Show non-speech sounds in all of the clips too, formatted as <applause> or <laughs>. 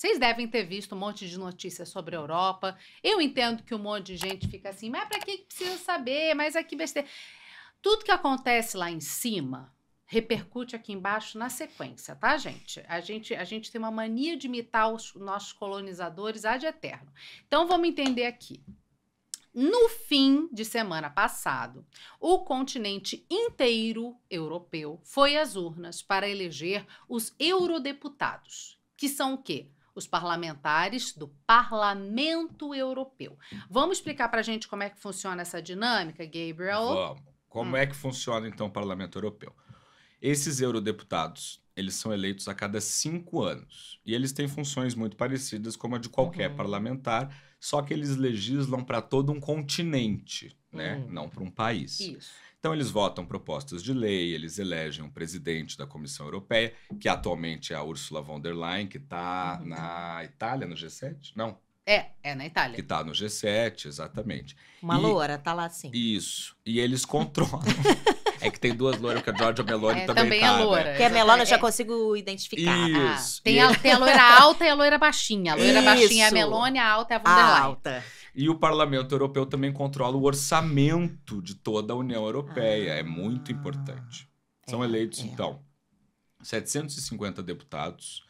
Vocês devem ter visto um monte de notícias sobre a Europa. Eu entendo que um monte de gente fica assim, mas para que precisa saber? Mas aqui é besteira. Tudo que acontece lá em cima repercute aqui embaixo na sequência, tá, gente? A gente, a gente tem uma mania de imitar os nossos colonizadores de eterno. Então vamos entender aqui. No fim de semana passado, o continente inteiro europeu foi às urnas para eleger os eurodeputados, que são o quê? os parlamentares do Parlamento Europeu. Vamos explicar para a gente como é que funciona essa dinâmica, Gabriel? Vamos. Como hum. é que funciona, então, o Parlamento Europeu? Esses eurodeputados, eles são eleitos a cada cinco anos. E eles têm funções muito parecidas com a de qualquer uhum. parlamentar, só que eles legislam para todo um continente, né? Uhum. Não para um país. Isso. Então, eles votam propostas de lei, eles elegem um presidente da Comissão Europeia, que atualmente é a Ursula von der Leyen, que está na Itália, no G7? Não. É, é na Itália. Que está no G7, exatamente. Uma e, loura, tá lá sim. Isso. E eles controlam. <laughs> É que tem duas loiras, que é a Georgia Meloni é, também, também tá, né? é loira. Né? Que a Meloni eu já consigo identificar. Isso. Ah, tem, a, tem, a, loira alta e a loira baixinha. A loira Isso. baixinha é a Meloni, a alta é a von alta. E o Parlamento Europeu também controla o orçamento de toda a União Europeia. Ah. É muito importante. São é, eleitos, é. então, 750 deputados.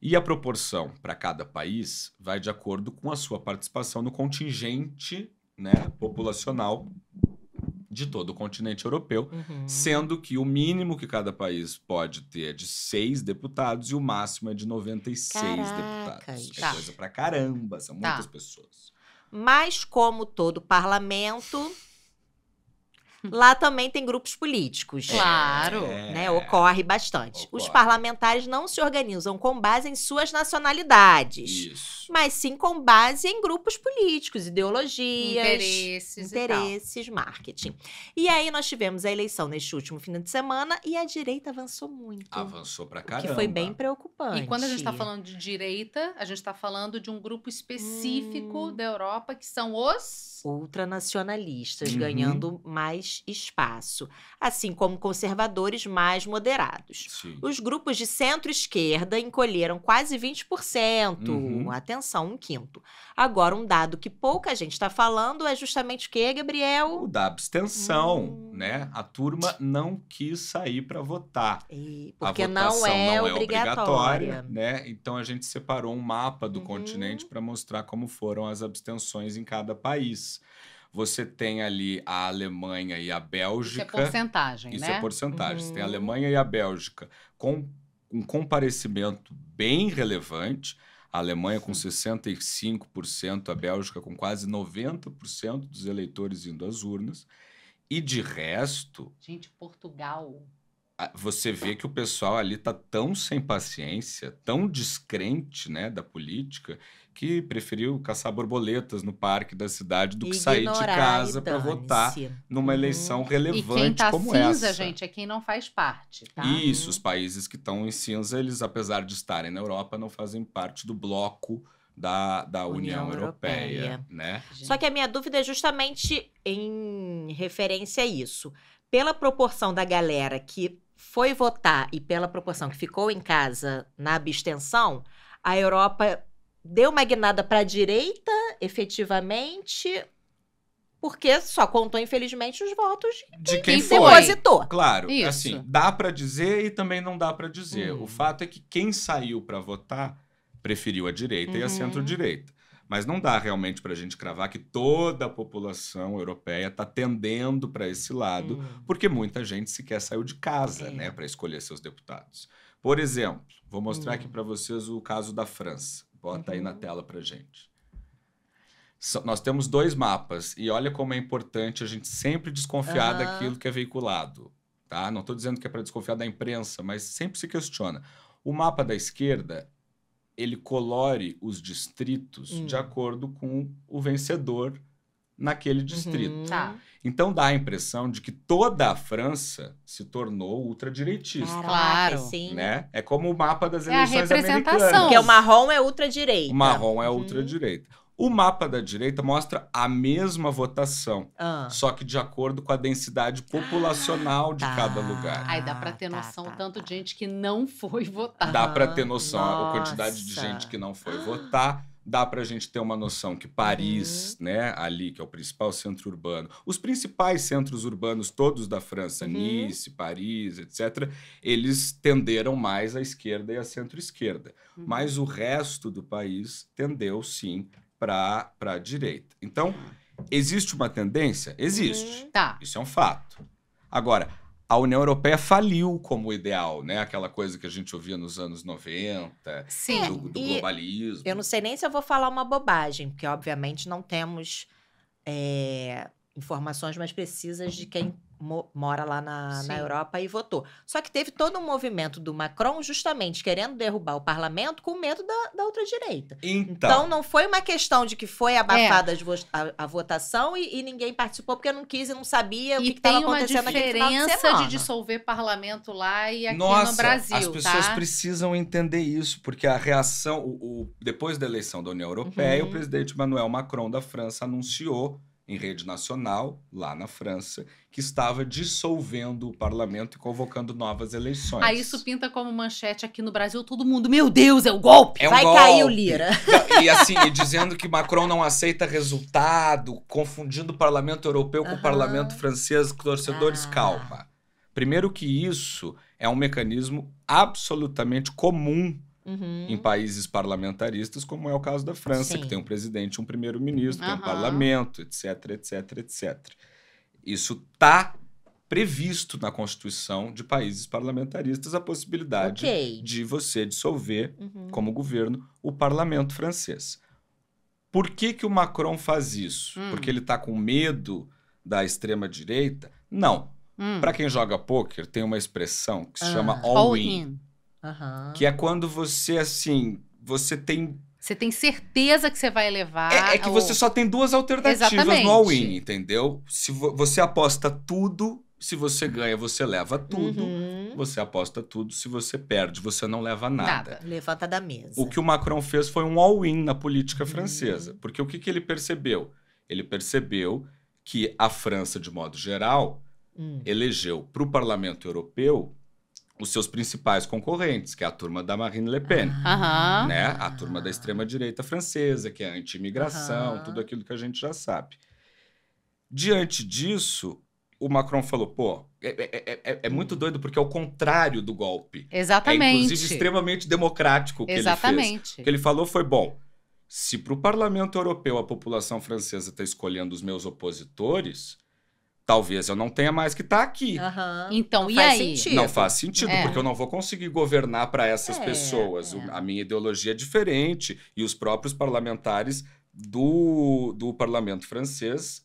E a proporção para cada país vai de acordo com a sua participação no contingente né, populacional de todo o continente europeu, uhum. sendo que o mínimo que cada país pode ter é de seis deputados e o máximo é de 96 Caraca, deputados. É tá. É coisa pra caramba, são tá. muitas pessoas. Mas, como todo parlamento, Lá também tem grupos políticos. É. Claro. É. Né? Ocorre bastante. Ocorre. Os parlamentares não se organizam com base em suas nacionalidades, Isso. mas sim com base em grupos políticos, ideologias, interesses, interesses e marketing. E aí nós tivemos a eleição neste último fim de semana e a direita avançou muito. Avançou pra caramba. Que foi bem preocupante. E quando a gente está falando de direita, a gente está falando de um grupo específico hum. da Europa que são os ultranacionalistas uhum. ganhando mais mais espaço, assim como conservadores mais moderados. Sim. Os grupos de centro-esquerda encolheram quase 20%, uhum. atenção, um quinto. Agora, um dado que pouca gente está falando é justamente o que, Gabriel? O da abstenção, hum. né? A turma não quis sair para votar. E porque não é, não é obrigatória. né? Então, a gente separou um mapa do uhum. continente para mostrar como foram as abstenções em cada país. Você tem ali a Alemanha e a Bélgica. Isso é porcentagem, isso né? Isso é porcentagem. Uhum. Você tem a uhum. Alemanha e a Bélgica com um comparecimento bem relevante. A Alemanha com 65%, a Bélgica com quase 90% dos eleitores indo às urnas. E de resto. Gente, Portugal. Você vê que o pessoal ali tá tão sem paciência, tão descrente né, da política, que preferiu caçar borboletas no parque da cidade do que sair de casa para votar numa uhum. eleição hum. relevante e quem tá como cinza, essa. gente, é quem não faz parte, tá? Isso, hum. os países que estão em cinza, eles apesar de estarem na Europa, não fazem parte do bloco da, da União, União Europeia, Europeia, né? Só que a minha dúvida é justamente em referência a isso. Pela proporção da galera que foi votar e pela proporção que ficou em casa na abstenção, a Europa deu uma guinada para a direita, efetivamente, porque só contou, infelizmente, os votos de, de quem, quem depositou. Claro, Isso. assim, dá para dizer e também não dá para dizer. Hum. O fato é que quem saiu para votar preferiu a direita uhum. e a uhum. centro-direita. Mas não dá realmente para a gente cravar que toda a população europeia está tendendo para esse lado, hum. porque muita gente sequer saiu de casa é. né, para escolher seus deputados. Por exemplo, vou mostrar aqui hum. para vocês o caso da França. Bota uhum. aí na uhum. tela para gente. So, nós temos dois mapas e olha como é importante a gente sempre desconfiar uhum. daquilo que é veiculado, tá? Não estou dizendo que é para desconfiar da imprensa, mas sempre se questiona. O mapa da esquerda ele colore os distritos uhum. de hum. acordo com o vencedor naquele uhum. distrito. Uhum. Tá. Então dá a impressão de que toda a França se tornou ultradireitista. Claro, sim. Né? É como o mapa das eleições é a representação. americanas. Porque o marrom é ultradireita. O marrom é uhum. ultradireita. O mapa da direita mostra a mesma votação, ah. só que de acordo com a densidade populacional ah, de tá. cada lugar. Aí dá para ter ah, tá, noção tá, tá, tanto de gente que não foi votar. Dá para ter noção Nossa. a quantidade de gente que não foi votar dá para a gente ter uma noção que Paris, uhum. né, ali que é o principal centro urbano, os principais centros urbanos todos da França, uhum. Nice, Paris, etc., eles tenderam mais à esquerda e à centro-esquerda. Uhum. Mas o resto do país tendeu sim para a direita. Então, tá. existe uma tendência? Existe. Uhum. Tá. Isso é um fato. Agora, a União Europeia faliu como ideal, né? Aquela coisa que a gente ouvia nos anos 90, Sim, do, do globalismo. Eu não sei nem se eu vou falar uma bobagem, porque obviamente não temos é, informações mais precisas de quem mo mora lá na, na, Europa e votou. Só que teve todo um movimento do Macron justamente querendo derrubar o parlamento com medo da, da outra direita. Então. então não foi uma questão de que foi abafada é. a, a, votação e, e, ninguém participou porque não quis e não sabia e o que estava acontecendo aqui. Tem uma diferença de, dissolver parlamento lá e aqui Nossa, no Brasil. As tá? pessoas tá? precisam entender isso, porque a reação, o, o depois da eleição da União uhum. Europeia, uhum. o presidente Emmanuel Macron da França anunciou em rede nacional, lá na França, que estava dissolvendo o parlamento e convocando novas eleições. Aí isso pinta como manchete aqui no Brasil, todo mundo, meu Deus, é o um golpe! É um Vai golpe. cair o Lira. <laughs> E assim, e dizendo que Macron não aceita resultado, confundindo o parlamento europeu uhum. com o parlamento francês, torcedores, ah. calma. Primeiro que isso é um mecanismo absolutamente comum Uhum. em países parlamentaristas, como é o caso da França, Sim. que tem um presidente, um primeiro-ministro, uhum. tem um parlamento, etc, etc, etc. Isso está previsto na Constituição de países parlamentaristas a possibilidade okay. de você dissolver, uhum. como governo, o parlamento francês. Por que, que o Macron faz isso? Hum. Porque ele está com medo da extrema-direita? Não. Hum. Para quem joga pôquer, tem uma expressão que se chama ah. all-in. all -in Uhum. Que é quando você, assim, você tem você tem certeza que você vai levar. É, é que ou... você só tem duas alternativas Exatamente. no all-in, entendeu? Se vo você aposta tudo, se você ganha, você leva tudo. Uhum. Você aposta tudo, se você perde, você não leva nada. nada. Levanta da mesa. O que o Macron fez foi um all-in na política uhum. francesa. Uhum. Porque o que, que, ele percebeu? Ele percebeu que a França, de modo geral, uhum. elegeu para o parlamento europeu os seus principais concorrentes, que é a turma da Marine Le Pen, né? A turma da extrema-direita francesa, que é anti-imigração, tudo aquilo que a gente já sabe. Diante disso, o Macron falou, pô, é, é, é, é, muito doido porque é o contrário do golpe. Exatamente. É, inclusive, extremamente democrático o que Exatamente. ele fez. O que ele falou foi, bom, se para o parlamento europeu a população francesa está escolhendo os meus opositores, talvez eu não tenha mais que estar tá aqui. Uhum. Então, não e aí? Sentido. Não faz sentido, é. porque eu não vou conseguir governar para essas é, pessoas. É. A minha ideologia é diferente e os próprios parlamentares do, do parlamento francês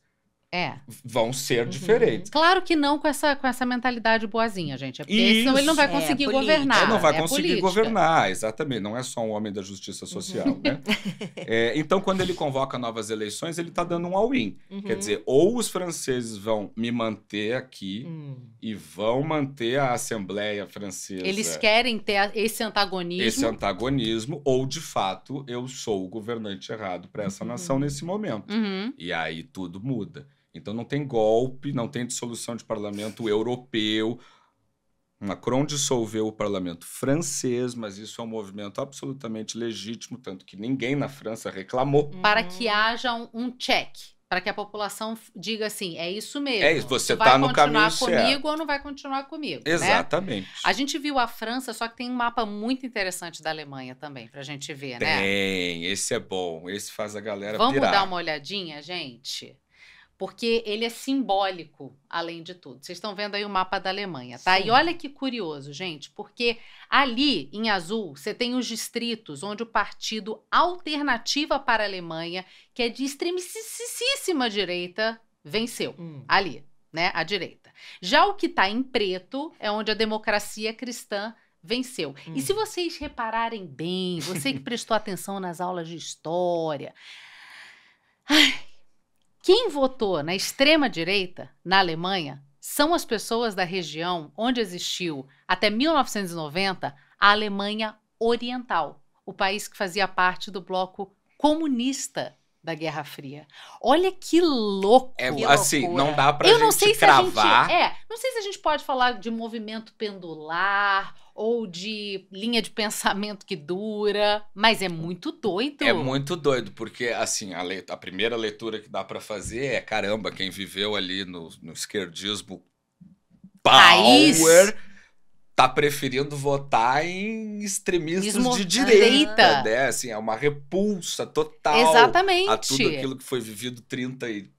é. Vão ser uhum. diferentes. Claro que não com essa, com essa mentalidade boazinha, gente. É porque Isso. senão ele não vai conseguir é, governar. Ele não vai é conseguir política. governar, exatamente. Não é só um homem da justiça social, uhum. né? <laughs> é, então, quando ele convoca novas eleições, ele está dando um all-in. Uhum. Quer dizer, ou os franceses vão me manter aqui hum. e vão manter a Assembleia Francesa. Eles querem ter esse antagonismo. Esse antagonismo, ou de fato eu sou o governante errado para essa uhum. nação nesse momento. Uhum. E aí tudo muda. Então não tem golpe, não tem dissolução de parlamento europeu. Macron dissolveu o parlamento francês, mas isso é um movimento absolutamente legítimo, tanto que ninguém na França reclamou. Uhum. Para que haja um, um check, para que a população diga assim, é isso mesmo. É isso, você está no caminho certo. Vai continuar comigo ou não vai continuar comigo. Né? Exatamente. Né? A gente viu a França, só que tem um mapa muito interessante da Alemanha também, para a gente ver, tem, né? Tem, esse é bom, esse faz a galera Vamos pirar. dar uma olhadinha, gente? porque ele é simbólico, além de tudo. Vocês estão vendo aí o mapa da Alemanha, tá? Sim. E olha que curioso, gente, porque ali em azul você tem os distritos onde o partido Alternativa para a Alemanha, que é de extremicíssima direita, venceu. Hum. Ali, né, A direita. Já o que está em preto é onde a democracia cristã venceu. Hum. E se vocês repararem bem, você que prestou <laughs> atenção nas aulas de história, ai, quem votou na extrema-direita, na Alemanha, são as pessoas da região onde existiu, até 1990, a Alemanha Oriental, o país que fazia parte do bloco comunista da Guerra Fria. Olha que louco! É, que assim, loucura. não dá pra Eu gente não sei cravar. Se a gente, é, não sei se a gente pode falar de movimento pendular ou de linha de pensamento que dura, mas é muito doido. É muito doido, porque assim, a, le, a primeira leitura que dá para fazer é, caramba, quem viveu ali no, no esquerdismo power... Raiz tá preferindo votar em extremistas Esmo... de direita, né? Assim, é uma repulsa total Exatamente. a tudo aquilo que foi vivido 30 e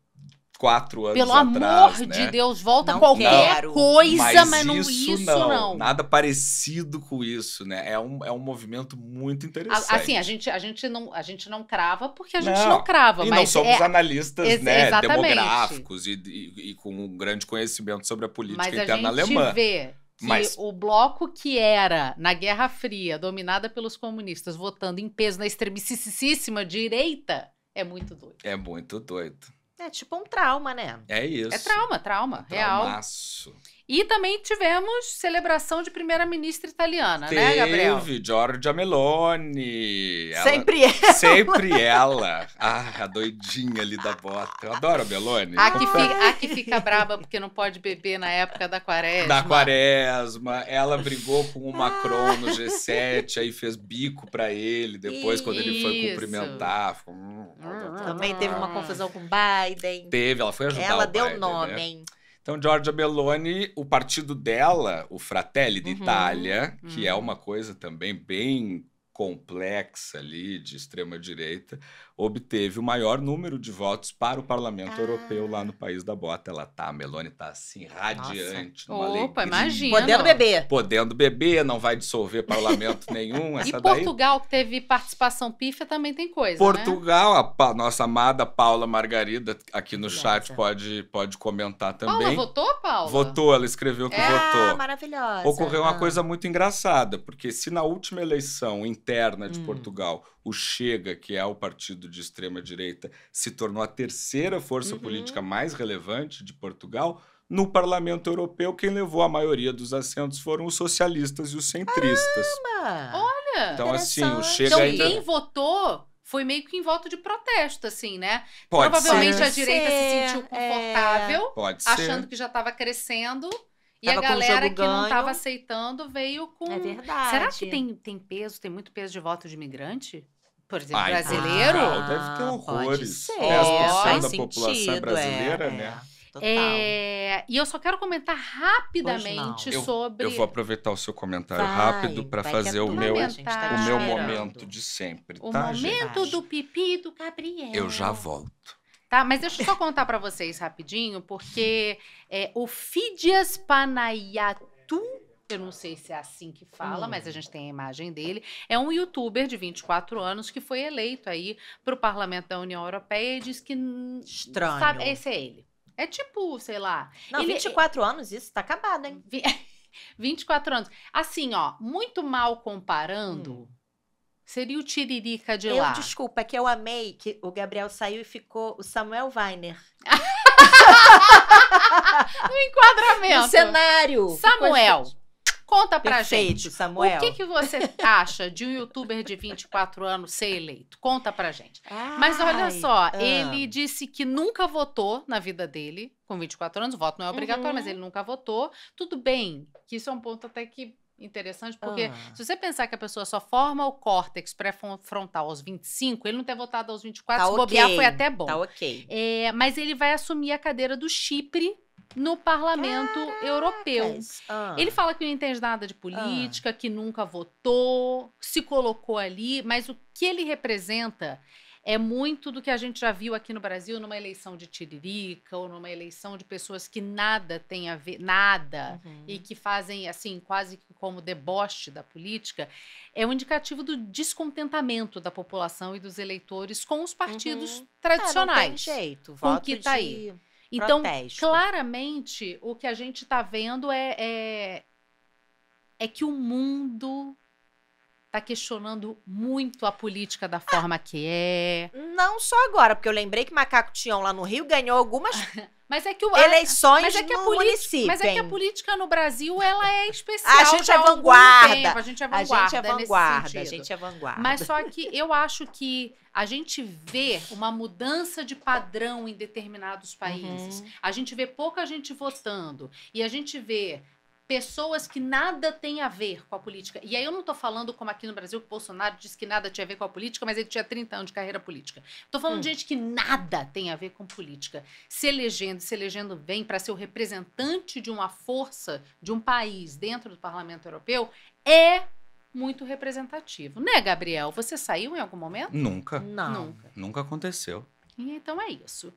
quatro anos Pelo atrás, amor né? de Deus, volta não qualquer quero. coisa, mas, mas, não isso, isso não. não. Nada parecido com isso, né? É um, é um movimento muito interessante. assim, a gente, a gente, não, a gente não crava porque a gente não, não crava. E mas não somos é... analistas né, demográficos e, e, e, com um grande conhecimento sobre a política mas interna alemã. Mas a gente alemã. vê que Mas... o bloco que era, na Guerra Fria, dominada pelos comunistas, votando em peso na extremicíssima direita, é muito doido. É muito doido. É tipo um trauma, né? É isso. É trauma, trauma, um real. Traumaço. E também tivemos celebração de primeira-ministra italiana, né, Teve né, Gabriel? Teve, Giorgia Meloni. Ela, sempre ela. Sempre ela. Ah, a doidinha ali da bota. Eu adoro a Meloni. A que, fica, a que fica <laughs> braba porque não pode beber na época da quaresma. Da quaresma. Ela brigou com o Macron no G7, aí fez bico para ele depois, quando ele foi cumprimentar. Hum, também teve uma confusão com Biden. Teve, ela foi ajudar Ela deu Biden, né? nome, né? hein? Então, Giorgia Meloni, o partido dela, o Fratelli uhum. d'Italia, é uhum. que uhum. é uma coisa também bem complexa ali de extrema direita, obteve o maior número de votos para o parlamento ah. europeu lá no país da bota. Ela tá, a Meloni tá assim, radiante, Opa, alegria. imagina. Podendo beber. Podendo beber, não vai dissolver parlamento <laughs> nenhum. Essa e Portugal, que teve participação pífia, também tem coisa, né? Portugal, né? a nossa amada Paula Margarida, aqui no Nossa. chat, pode, pode comentar também. Paula votou, Paula? Votou, ela escreveu que é, votou. maravilhosa. Ocorreu uma ah. coisa muito engraçada, porque se na última eleição interna de hum. Portugal, o Chega, que é o partido partido de extrema-direita se tornou a terceira força uhum. política mais relevante de Portugal, no Parlamento Europeu, quem levou a maioria dos assentos foram os socialistas e os centristas. Caramba! Olha! Então, assim, o Chega então, ainda... Então, quem votou foi meio que em voto de protesto, assim, né? Pode Provavelmente ser. a direita se sentiu é. confortável, é. achando que já estava crescendo. E tava a galera que não estava aceitando veio com. É verdade. Será que tem, tem peso, tem muito peso de voto de imigrante? Por exemplo, brasileiro? Ah, deve ter ah, horrores. Pode é, Faz da sentido, população brasileira, é, né? É, e eu só quero comentar rapidamente sobre. Eu, eu, vou aproveitar o seu comentário vai, rápido para é fazer o meu, tá o meu momento de sempre. O tá, momento gente? do pipi do Gabriel. Eu já volto. Tá, mas deixa eu só contar para vocês rapidinho, porque é, o Fidias Panayatu eu não sei se é assim que fala, hum. mas a uhum. gente tem a imagem dele. É um youtuber de 24 anos que foi eleito aí para o parlamento da União Europeia e diz que. Estranho. Sabe, esse é ele. É tipo, sei lá. Não, ele, 24 é anos, isso tá acabado, hein? 24 <laughs> anos. Assim, ó, muito mal comparando. Hum. Seria o Tiririca de eu, lá. Desculpa, é que eu amei que o Gabriel saiu e ficou o Samuel Weiner. no <laughs> enquadramento. No cenário. Samuel. Assim, Conta pra Perfeito, gente. Samuel. O que, que você <laughs> acha de um youtuber de 24 anos ser eleito? Conta pra gente. Ai, Mas olha só, ah. ele disse que nunca votou na vida dele, com 24 anos, voto não é obrigatório, uhum. mas ele nunca votou. Tudo bem, que isso é um ponto até que interessante, porque ah. se você pensar que a pessoa só forma o córtex pré-frontal aos 25, ele não ter votado aos 24, tá se bobear foi até bom. Tá ok. É, mas ele vai assumir a cadeira do Chipre no parlamento Caraca. europeu. Ah. Ele fala que não entende nada de política, ah. que nunca votou, se colocou ali, mas o que ele representa é muito do que a gente já viu aqui no Brasil numa eleição de tiririca ou numa eleição de pessoas que nada tem a ver, nada, uhum. e que fazem assim, quase como deboche da política, é um indicativo do descontentamento da população e dos eleitores com os partidos uhum. tradicionais. É, não tem jeito, voto com que tá aí então, Protesto. claramente, o que a gente está vendo é, é, é, que o mundo está questionando muito a política da forma ah, que é. Não só agora, porque eu lembrei que Macaco Tion lá no Rio ganhou algumas <laughs> Mas é que o eleições é é mas é que a Mas é que a política no Brasil ela é especial. A gente é vanguarda. É a gente é vanguarda. A gente é vanguarda. A gente é vanguarda. Mas só que eu acho que a gente vê uma mudança de padrão em determinados uhum. países. Uhum. A gente vê pouca gente votando e a gente vê pessoas que nada tem a ver com a política. E aí eu não estou falando como aqui no Brasil que o Bolsonaro disse que nada tinha a ver com a política, mas ele tinha 30 anos de carreira política. Estou falando hum. de gente que nada tem a ver com política. Se elegendo, se elegendo bem para ser o representante de uma força de um país dentro do Parlamento Europeu é muito representativo. Né, Gabriel? Você saiu em algum momento? Nunca. Não. Nunca. Nunca aconteceu. Então é isso.